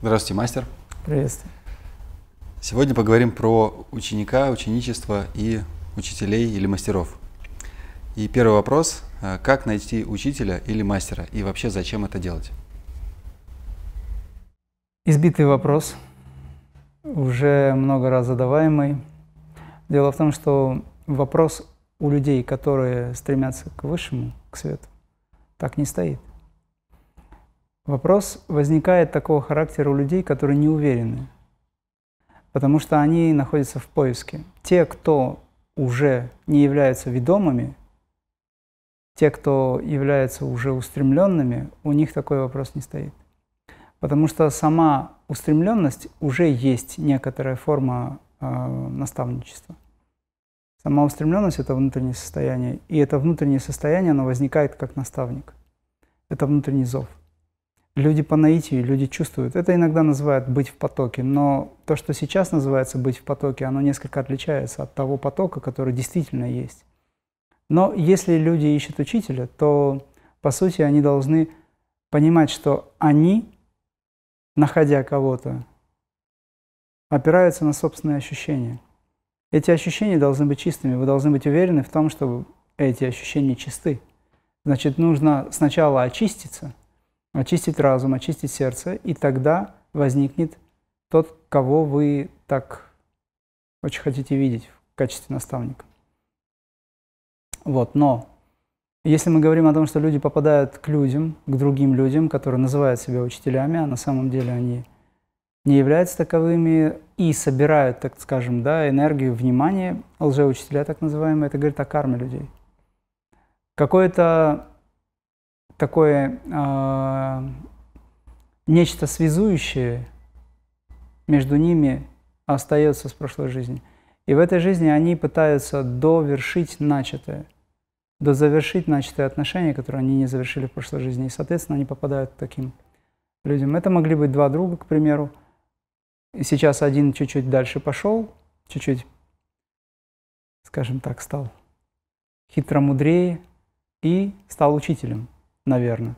Здравствуйте, мастер. Приветствую. Сегодня поговорим про ученика, ученичество и учителей или мастеров. И первый вопрос, э, как найти учителя или мастера и вообще зачем это делать? Избитый вопрос, уже много раз задаваемый. Дело в том, что вопрос у людей, которые стремятся к высшему, к свету, так не стоит. Вопрос возникает такого характера у людей, которые не уверены, потому что они находятся в поиске. Те, кто уже не являются ведомыми, те, кто являются уже устремленными, у них такой вопрос не стоит. Потому что сама устремленность уже есть некоторая форма э, наставничества. Самоустремленность — это внутреннее состояние, и это внутреннее состояние, оно возникает как наставник. Это внутренний зов. Люди по наитию, люди чувствуют. Это иногда называют «быть в потоке», но то, что сейчас называется «быть в потоке», оно несколько отличается от того потока, который действительно есть. Но если люди ищут учителя, то, по сути, они должны понимать, что они, находя кого-то, опираются на собственные ощущения – эти ощущения должны быть чистыми. Вы должны быть уверены в том, что эти ощущения чисты. Значит, нужно сначала очиститься, очистить разум, очистить сердце, и тогда возникнет тот, кого вы так очень хотите видеть в качестве наставника. Вот, но если мы говорим о том, что люди попадают к людям, к другим людям, которые называют себя учителями, а на самом деле они не являются таковыми, и собирают, так скажем, да, энергию, внимание, лжеучителя так называемые, это говорит о карме людей. Какое-то такое э, нечто связующее между ними остается с прошлой жизни. И в этой жизни они пытаются довершить начатое, дозавершить начатые отношения, которые они не завершили в прошлой жизни. И, соответственно, они попадают к таким людям. Это могли быть два друга, к примеру, Сейчас один чуть-чуть дальше пошел, чуть-чуть, скажем так, стал хитро мудрее и стал учителем, наверное.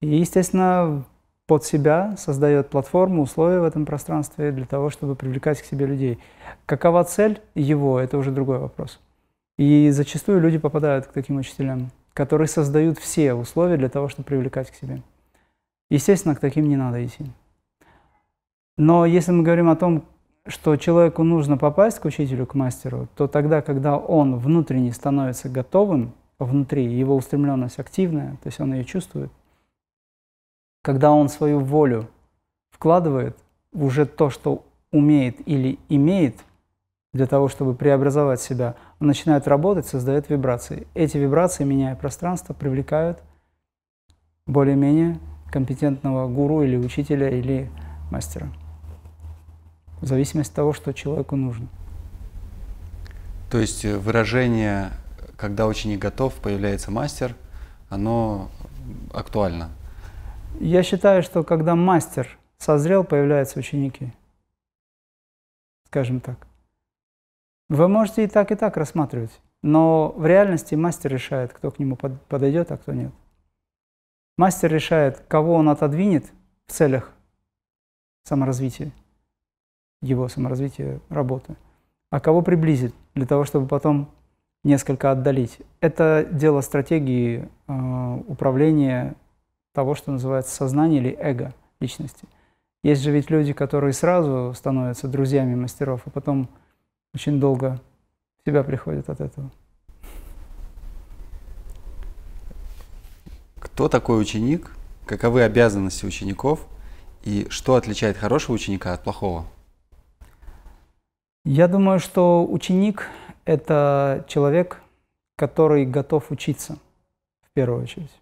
И, естественно, под себя создает платформу, условия в этом пространстве для того, чтобы привлекать к себе людей. Какова цель его, это уже другой вопрос. И зачастую люди попадают к таким учителям, которые создают все условия для того, чтобы привлекать к себе. Естественно, к таким не надо идти. Но если мы говорим о том, что человеку нужно попасть к учителю, к мастеру, то тогда, когда он внутренне становится готовым, внутри его устремленность активная, то есть он ее чувствует, когда он свою волю вкладывает в уже то, что умеет или имеет, для того, чтобы преобразовать себя, он начинает работать, создает вибрации. Эти вибрации, меняя пространство, привлекают более-менее компетентного гуру или учителя или мастера в зависимости от того, что человеку нужно. То есть э, выражение, когда ученик готов, появляется мастер, оно актуально? Я считаю, что когда мастер созрел, появляются ученики. Скажем так. Вы можете и так, и так рассматривать, но в реальности мастер решает, кто к нему подойдет, а кто нет. Мастер решает, кого он отодвинет в целях саморазвития, его саморазвитие работы. А кого приблизить для того, чтобы потом несколько отдалить? Это дело стратегии э, управления того, что называется сознание или эго личности. Есть же ведь люди, которые сразу становятся друзьями мастеров, а потом очень долго себя приходят от этого. Кто такой ученик? Каковы обязанности учеников? И что отличает хорошего ученика от плохого? Я думаю, что ученик – это человек, который готов учиться в первую очередь.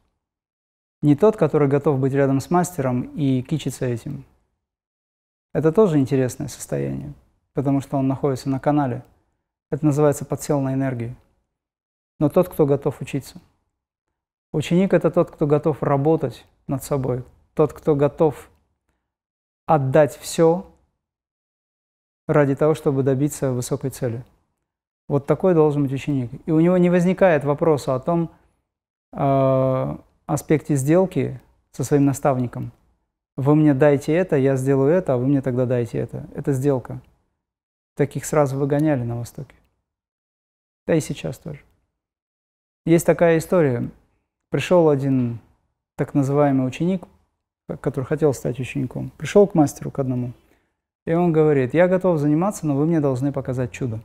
Не тот, который готов быть рядом с мастером и кичиться этим. Это тоже интересное состояние, потому что он находится на канале. Это называется подсел на энергию. Но тот, кто готов учиться. Ученик – это тот, кто готов работать над собой, тот, кто готов отдать все ради того, чтобы добиться высокой цели. Вот такой должен быть ученик. И у него не возникает вопроса о том э, аспекте сделки со своим наставником. Вы мне дайте это, я сделаю это, а вы мне тогда дайте это. Это сделка. Таких сразу выгоняли на Востоке. Да и сейчас тоже. Есть такая история. Пришел один так называемый ученик, который хотел стать учеником, пришел к мастеру к одному – и он говорит, я готов заниматься, но вы мне должны показать чудо.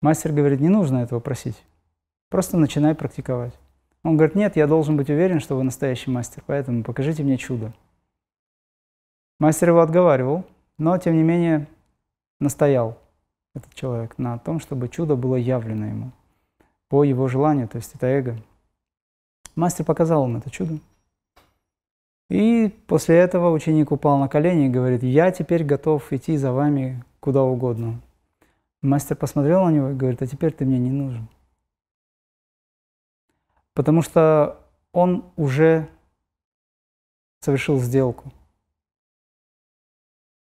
Мастер говорит, не нужно этого просить. Просто начинай практиковать. Он говорит, нет, я должен быть уверен, что вы настоящий мастер, поэтому покажите мне чудо. Мастер его отговаривал, но тем не менее настоял этот человек на том, чтобы чудо было явлено ему по его желанию, то есть это эго. Мастер показал им это чудо. И после этого ученик упал на колени и говорит, я теперь готов идти за вами куда угодно. Мастер посмотрел на него и говорит, а теперь ты мне не нужен. Потому что он уже совершил сделку.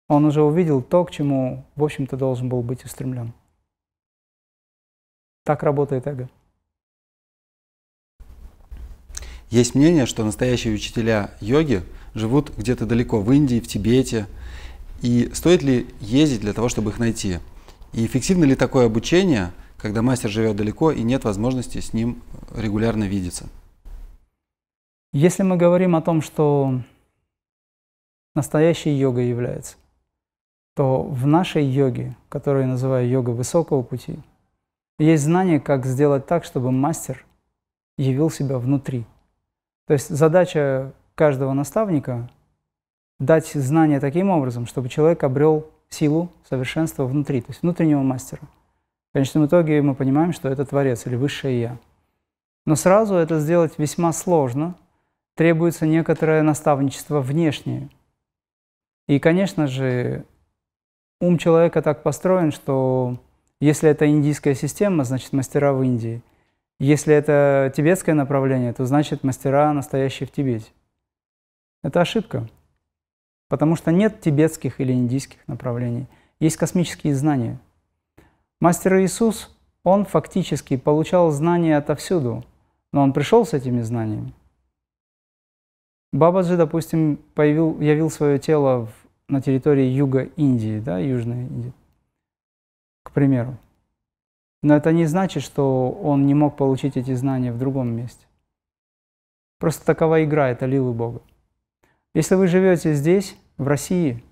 Он уже увидел то, к чему, в общем-то, должен был быть устремлен. Так работает эго. Есть мнение, что настоящие учителя йоги живут где-то далеко, в Индии, в Тибете. И стоит ли ездить для того, чтобы их найти? И эффективно ли такое обучение, когда мастер живет далеко и нет возможности с ним регулярно видеться? Если мы говорим о том, что настоящей йогой является, то в нашей йоге, которую я называю йога высокого пути, есть знание, как сделать так, чтобы мастер явил себя внутри – то есть задача каждого наставника дать знания таким образом, чтобы человек обрел силу, совершенства внутри, то есть внутреннего мастера. В конечном итоге мы понимаем, что это Творец или Высшее Я. Но сразу это сделать весьма сложно, требуется некоторое наставничество внешнее. И, конечно же, ум человека так построен, что если это индийская система, значит мастера в Индии – если это тибетское направление, то значит мастера настоящие в Тибете. Это ошибка, потому что нет тибетских или индийских направлений, есть космические знания. Мастер Иисус, он фактически получал знания отовсюду, но он пришел с этими знаниями. Бабаджи, допустим, появил, явил свое тело в, на территории юга Индии, да, Южной Индии, к примеру. Но это не значит, что он не мог получить эти знания в другом месте. Просто такова игра, это лилы Бога. Если вы живете здесь, в России,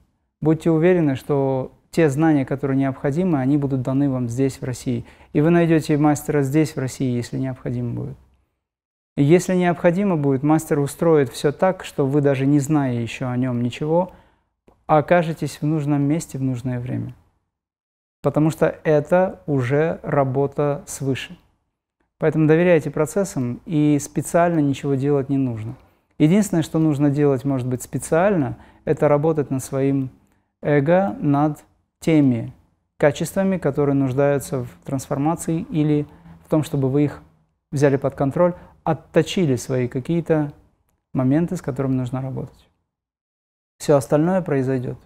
будьте уверены, что те знания, которые необходимы, они будут даны вам здесь, в России. И вы найдете мастера здесь, в России, если необходимо будет. И если необходимо будет, мастер устроит все так, что вы даже не зная еще о нем ничего, а окажетесь в нужном месте в нужное время потому что это уже работа свыше. Поэтому доверяйте процессам и специально ничего делать не нужно. Единственное, что нужно делать, может быть, специально, это работать над своим эго, над теми качествами, которые нуждаются в трансформации или в том, чтобы вы их взяли под контроль, отточили свои какие-то моменты, с которыми нужно работать. Все остальное произойдет.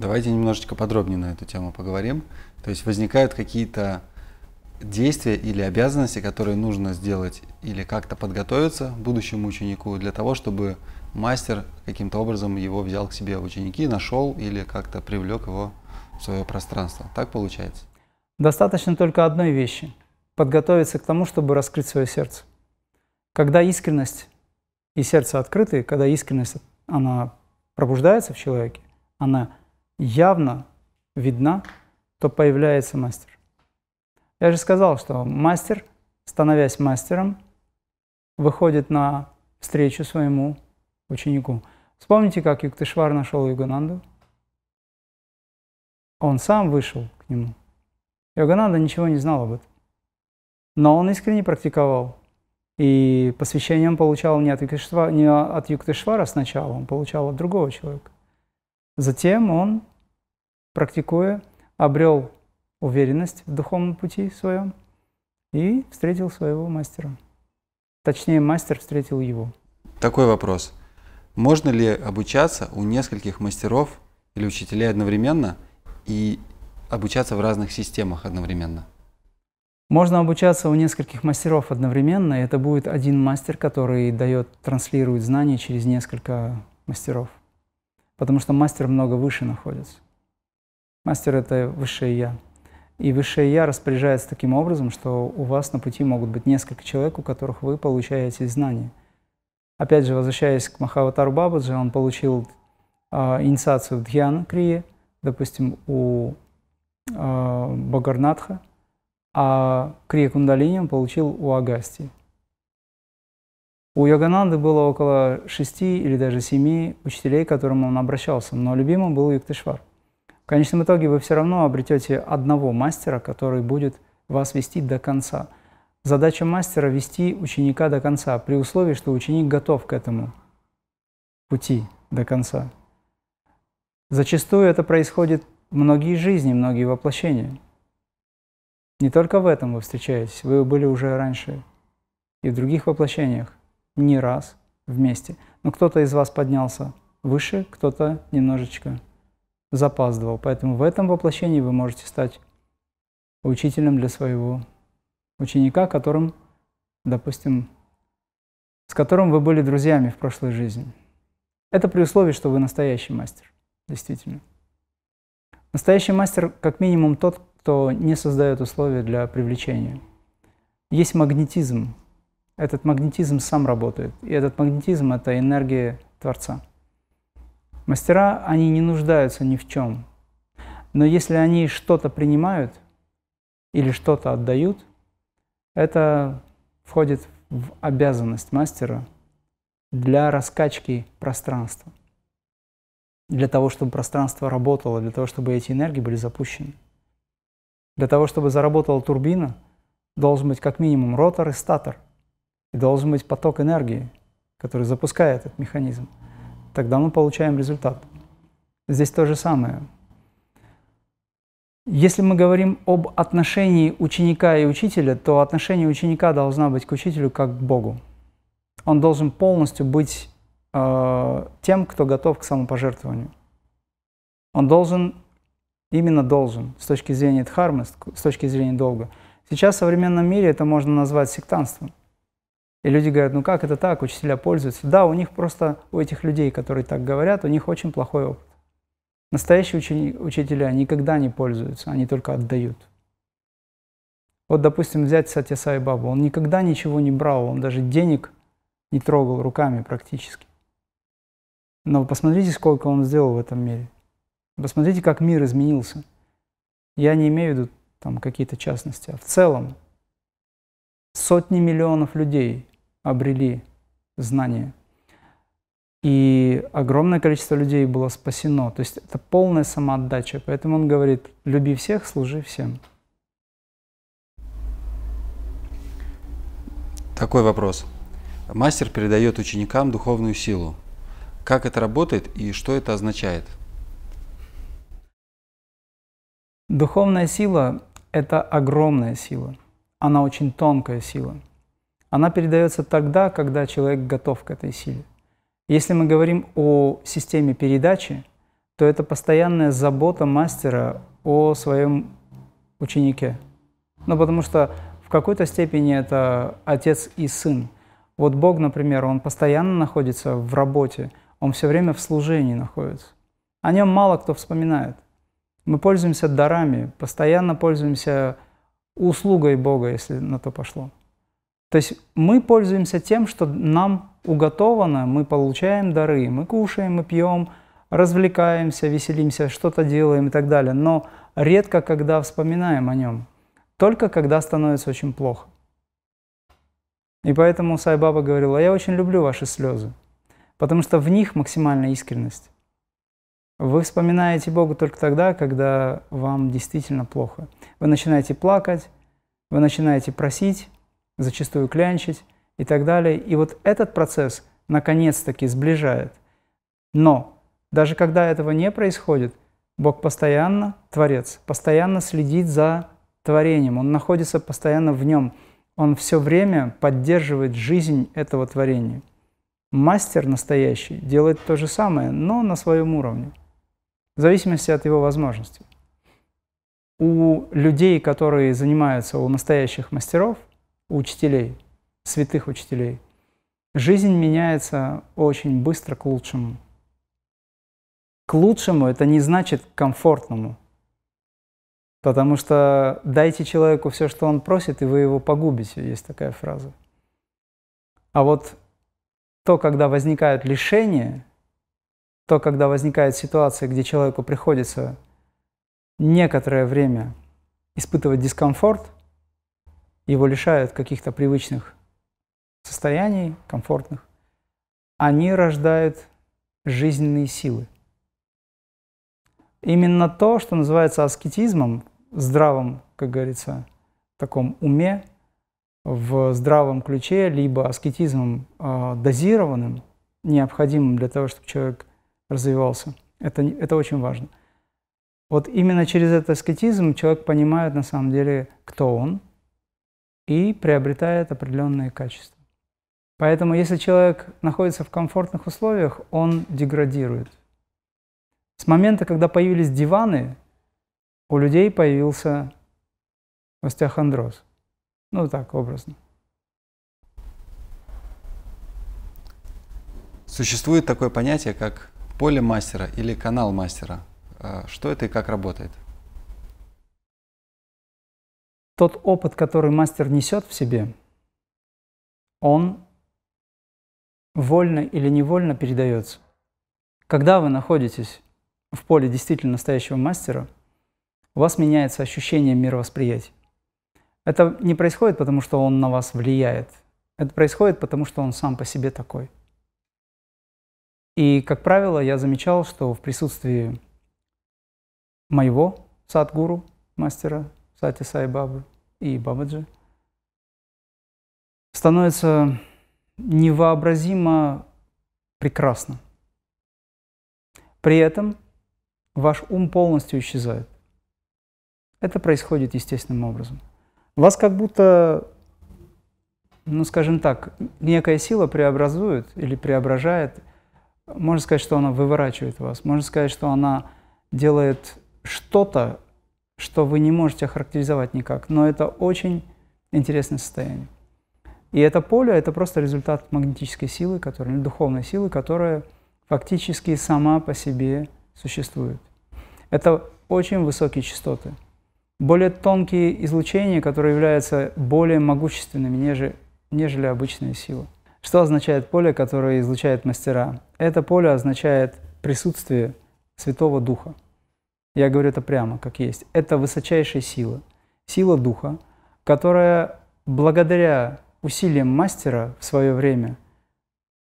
Давайте немножечко подробнее на эту тему поговорим. То есть возникают какие-то действия или обязанности, которые нужно сделать или как-то подготовиться будущему ученику для того, чтобы мастер каким-то образом его взял к себе в ученики, нашел или как-то привлек его в свое пространство. Так получается? Достаточно только одной вещи – подготовиться к тому, чтобы раскрыть свое сердце. Когда искренность и сердце открыты, когда искренность она пробуждается в человеке, она явно видна, то появляется мастер. Я же сказал, что мастер, становясь мастером, выходит на встречу своему ученику. Вспомните, как Юктышвар нашел Югананду. Он сам вышел к нему. Йогананда ничего не знал об этом. Но он искренне практиковал. И посвящение он получал не от, Юктышвара, не от Юктышвара сначала, он получал от другого человека. Затем он практикуя, обрел уверенность в духовном пути своем и встретил своего мастера. Точнее, мастер встретил его. Такой вопрос. Можно ли обучаться у нескольких мастеров или учителей одновременно и обучаться в разных системах одновременно? Можно обучаться у нескольких мастеров одновременно, и это будет один мастер, который дает, транслирует знания через несколько мастеров. Потому что мастер много выше находится. Мастер — это высшее «я». И высшее «я» распоряжается таким образом, что у вас на пути могут быть несколько человек, у которых вы получаете знания. Опять же, возвращаясь к Махаватару Бабаджи, он получил э, инициацию в Дхьяна Крие, допустим, у э, а, Багарнатха, а Крия Кундалини он получил у Агасти. У Йогананды было около шести или даже семи учителей, к которым он обращался, но любимым был Юктешвар конечном итоге вы все равно обретете одного мастера, который будет вас вести до конца. Задача мастера – вести ученика до конца, при условии, что ученик готов к этому пути до конца. Зачастую это происходит многие жизни, многие воплощения. Не только в этом вы встречаетесь, вы были уже раньше и в других воплощениях не раз вместе. Но кто-то из вас поднялся выше, кто-то немножечко запаздывал. Поэтому в этом воплощении вы можете стать учителем для своего ученика, которым, допустим, с которым вы были друзьями в прошлой жизни. Это при условии, что вы настоящий мастер, действительно. Настоящий мастер, как минимум, тот, кто не создает условия для привлечения. Есть магнетизм. Этот магнетизм сам работает. И этот магнетизм — это энергия Творца. Мастера, они не нуждаются ни в чем. Но если они что-то принимают или что-то отдают, это входит в обязанность мастера для раскачки пространства, для того, чтобы пространство работало, для того, чтобы эти энергии были запущены. Для того, чтобы заработала турбина, должен быть как минимум ротор и статор, и должен быть поток энергии, который запускает этот механизм тогда мы получаем результат. Здесь то же самое. Если мы говорим об отношении ученика и учителя, то отношение ученика должно быть к учителю как к Богу. Он должен полностью быть э, тем, кто готов к самопожертвованию. Он должен, именно должен, с точки зрения дхармы, с точки зрения долга. Сейчас в современном мире это можно назвать сектантством. И люди говорят, ну как это так, учителя пользуются. Да, у них просто, у этих людей, которые так говорят, у них очень плохой опыт. Настоящие учени, учителя никогда не пользуются, они только отдают. Вот, допустим, взять Сатья Сай Бабу, он никогда ничего не брал, он даже денег не трогал руками практически. Но посмотрите, сколько он сделал в этом мире. Посмотрите, как мир изменился. Я не имею в виду там какие-то частности, а в целом сотни миллионов людей обрели знания. И огромное количество людей было спасено. То есть это полная самоотдача. Поэтому он говорит, люби всех, служи всем. Такой вопрос. Мастер передает ученикам духовную силу. Как это работает и что это означает? Духовная сила ⁇ это огромная сила. Она очень тонкая сила она передается тогда, когда человек готов к этой силе. Если мы говорим о системе передачи, то это постоянная забота мастера о своем ученике. Ну, потому что в какой-то степени это отец и сын. Вот Бог, например, он постоянно находится в работе, он все время в служении находится. О нем мало кто вспоминает. Мы пользуемся дарами, постоянно пользуемся услугой Бога, если на то пошло. То есть мы пользуемся тем, что нам уготовано, мы получаем дары, мы кушаем, мы пьем, развлекаемся, веселимся, что-то делаем и так далее, но редко когда вспоминаем о нем, только когда становится очень плохо. И поэтому Сайбаба говорила, я очень люблю ваши слезы, потому что в них максимальная искренность. Вы вспоминаете Бога только тогда, когда вам действительно плохо. Вы начинаете плакать, вы начинаете просить, зачастую клянчить и так далее. И вот этот процесс наконец-таки сближает. Но даже когда этого не происходит, Бог постоянно, Творец, постоянно следит за творением, Он находится постоянно в нем, Он все время поддерживает жизнь этого творения. Мастер настоящий делает то же самое, но на своем уровне, в зависимости от его возможностей. У людей, которые занимаются у настоящих мастеров – учителей, святых учителей. Жизнь меняется очень быстро к лучшему. К лучшему это не значит комфортному, потому что дайте человеку все, что он просит, и вы его погубите, есть такая фраза. А вот то, когда возникают лишения, то, когда возникают ситуации, где человеку приходится некоторое время испытывать дискомфорт – его лишают каких-то привычных состояний, комфортных, они рождают жизненные силы. Именно то, что называется аскетизмом, в здравом, как говорится, таком уме, в здравом ключе, либо аскетизмом э, дозированным, необходимым для того, чтобы человек развивался. Это, это очень важно. Вот именно через этот аскетизм человек понимает на самом деле, кто он – и приобретает определенные качества. Поэтому если человек находится в комфортных условиях, он деградирует. С момента, когда появились диваны, у людей появился остеохондроз. Ну так, образно. Существует такое понятие, как поле мастера или канал мастера. Э, что это и как работает? тот опыт, который мастер несет в себе, он вольно или невольно передается. Когда вы находитесь в поле действительно настоящего мастера, у вас меняется ощущение мировосприятия. Это не происходит, потому что он на вас влияет. Это происходит, потому что он сам по себе такой. И, как правило, я замечал, что в присутствии моего садгуру, мастера Сати Сай Бабы, и Бабаджи, становится невообразимо прекрасно. При этом ваш ум полностью исчезает. Это происходит естественным образом. Вас как будто, ну скажем так, некая сила преобразует или преображает. Можно сказать, что она выворачивает вас. Можно сказать, что она делает что-то, что вы не можете охарактеризовать никак, но это очень интересное состояние. И это поле – это просто результат магнетической силы, которая, ну, духовной силы, которая фактически сама по себе существует. Это очень высокие частоты. Более тонкие излучения, которые являются более могущественными, нежели, нежели обычная сила. Что означает поле, которое излучает мастера? Это поле означает присутствие Святого Духа я говорю это прямо, как есть, это высочайшая сила, сила духа, которая благодаря усилиям мастера в свое время,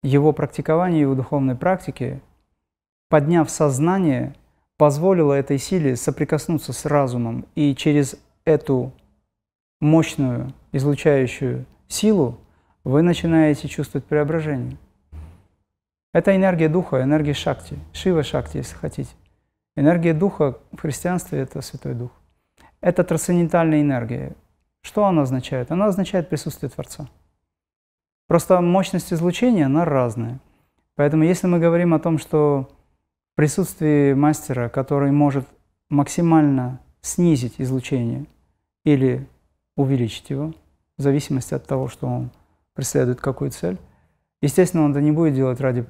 его практикованию его духовной практике, подняв сознание, позволило этой силе соприкоснуться с разумом и через эту мощную излучающую силу вы начинаете чувствовать преображение. Это энергия духа, энергия шакти, Шива шакти, если хотите. Энергия Духа в христианстве – это Святой Дух. Это трансцендентальная энергия. Что она означает? Она означает присутствие Творца. Просто мощность излучения, она разная. Поэтому если мы говорим о том, что в присутствии мастера, который может максимально снизить излучение или увеличить его, в зависимости от того, что он преследует какую цель, естественно, он это не будет делать ради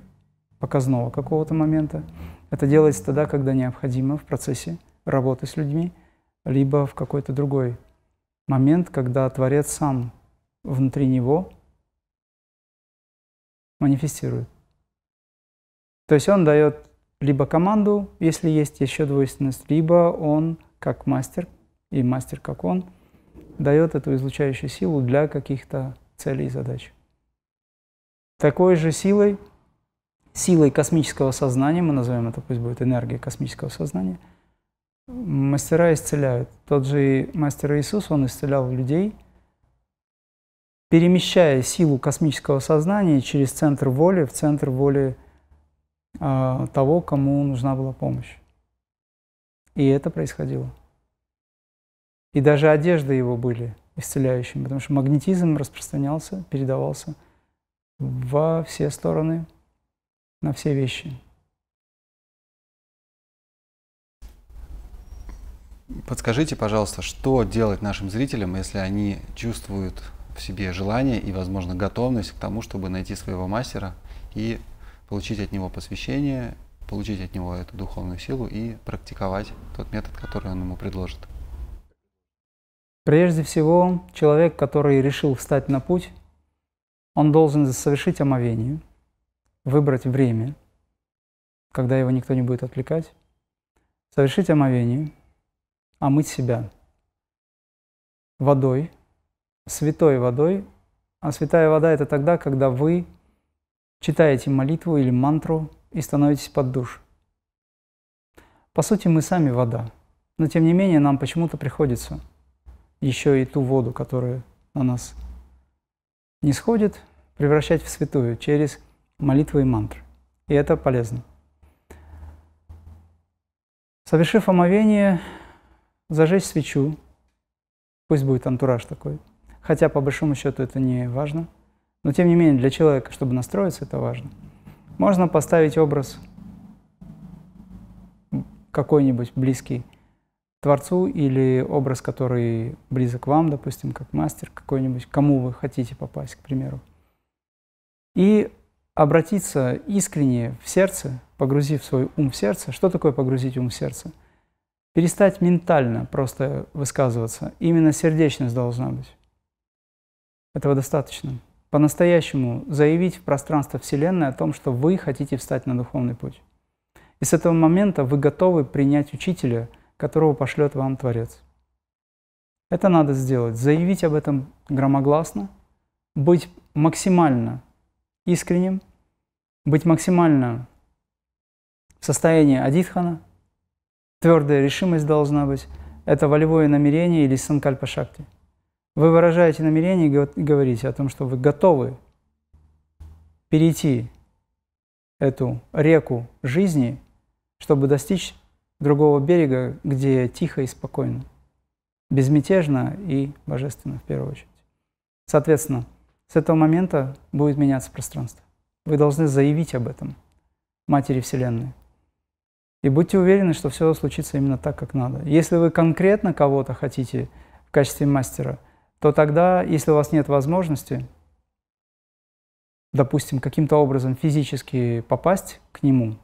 показного какого-то момента, это делается тогда, когда необходимо в процессе работы с людьми, либо в какой-то другой момент, когда Творец сам внутри него манифестирует. То есть он дает либо команду, если есть еще двойственность, либо он как мастер, и мастер как он, дает эту излучающую силу для каких-то целей и задач. Такой же силой силой космического сознания, мы назовем это, пусть будет энергия космического сознания, мастера исцеляют. Тот же мастер Иисус, он исцелял людей, перемещая силу космического сознания через центр воли в центр воли э, того, кому нужна была помощь. И это происходило. И даже одежды его были исцеляющими, потому что магнетизм распространялся, передавался во все стороны на все вещи. Подскажите, пожалуйста, что делать нашим зрителям, если они чувствуют в себе желание и, возможно, готовность к тому, чтобы найти своего мастера и получить от него посвящение, получить от него эту духовную силу и практиковать тот метод, который он ему предложит? Прежде всего, человек, который решил встать на путь, он должен совершить омовение – выбрать время, когда его никто не будет отвлекать, совершить омовение, омыть себя водой, святой водой. А святая вода – это тогда, когда вы читаете молитву или мантру и становитесь под душ. По сути, мы сами вода, но тем не менее нам почему-то приходится еще и ту воду, которая на нас не сходит, превращать в святую через молитвы и мантры. И это полезно. Совершив омовение, зажечь свечу, пусть будет антураж такой, хотя по большому счету это не важно, но тем не менее для человека, чтобы настроиться, это важно. Можно поставить образ какой-нибудь близкий Творцу или образ, который близок вам, допустим, как мастер какой-нибудь, кому вы хотите попасть, к примеру. И обратиться искренне в сердце, погрузив свой ум в сердце. Что такое погрузить ум в сердце? Перестать ментально просто высказываться. Именно сердечность должна быть. Этого достаточно. По-настоящему заявить в пространство Вселенной о том, что вы хотите встать на духовный путь. И с этого момента вы готовы принять учителя, которого пошлет вам Творец. Это надо сделать. Заявить об этом громогласно, быть максимально искренним – быть максимально в состоянии адитхана, твердая решимость должна быть, это волевое намерение или санкальпа шакти. Вы выражаете намерение и говорите о том, что вы готовы перейти эту реку жизни, чтобы достичь другого берега, где тихо и спокойно, безмятежно и божественно в первую очередь. Соответственно, с этого момента будет меняться пространство. Вы должны заявить об этом Матери Вселенной. И будьте уверены, что все случится именно так, как надо. Если вы конкретно кого-то хотите в качестве мастера, то тогда, если у вас нет возможности, допустим, каким-то образом физически попасть к нему,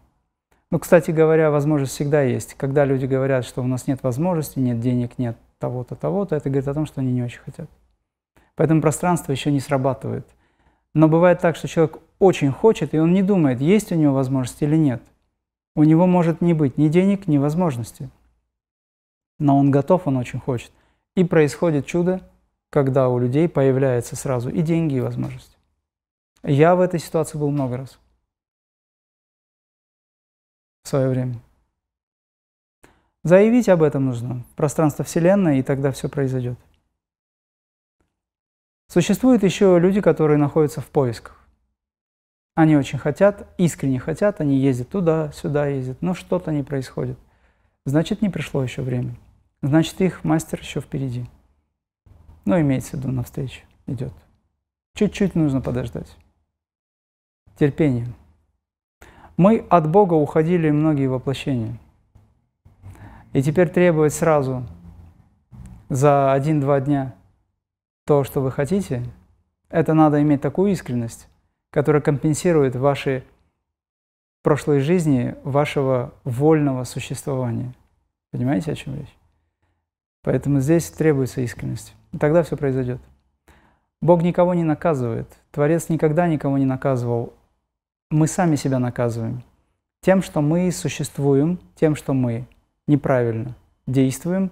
ну, кстати говоря, возможность всегда есть. Когда люди говорят, что у нас нет возможности, нет денег, нет того-то, того-то, это говорит о том, что они не очень хотят. Поэтому пространство еще не срабатывает. Но бывает так, что человек очень хочет, и он не думает, есть у него возможность или нет. У него может не быть ни денег, ни возможности. Но он готов, он очень хочет. И происходит чудо, когда у людей появляется сразу и деньги, и возможности. Я в этой ситуации был много раз в свое время. Заявить об этом нужно пространство Вселенной, и тогда все произойдет. Существуют еще люди, которые находятся в поисках. Они очень хотят, искренне хотят, они ездят туда, сюда ездят, но что-то не происходит. Значит, не пришло еще время. Значит, их мастер еще впереди. Но имеется в виду, навстречу идет. Чуть-чуть нужно подождать. Терпение. Мы от Бога уходили многие воплощения. И теперь требовать сразу за один-два дня – то, что вы хотите, это надо иметь такую искренность, которая компенсирует ваши прошлой жизни вашего вольного существования. Понимаете, о чем речь? Поэтому здесь требуется искренность. И тогда все произойдет. Бог никого не наказывает. Творец никогда никого не наказывал. Мы сами себя наказываем. Тем, что мы существуем, тем, что мы неправильно действуем,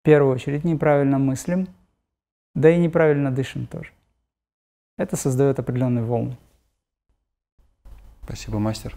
в первую очередь неправильно мыслим – да и неправильно дышим тоже. Это создает определенные волны. Спасибо, мастер.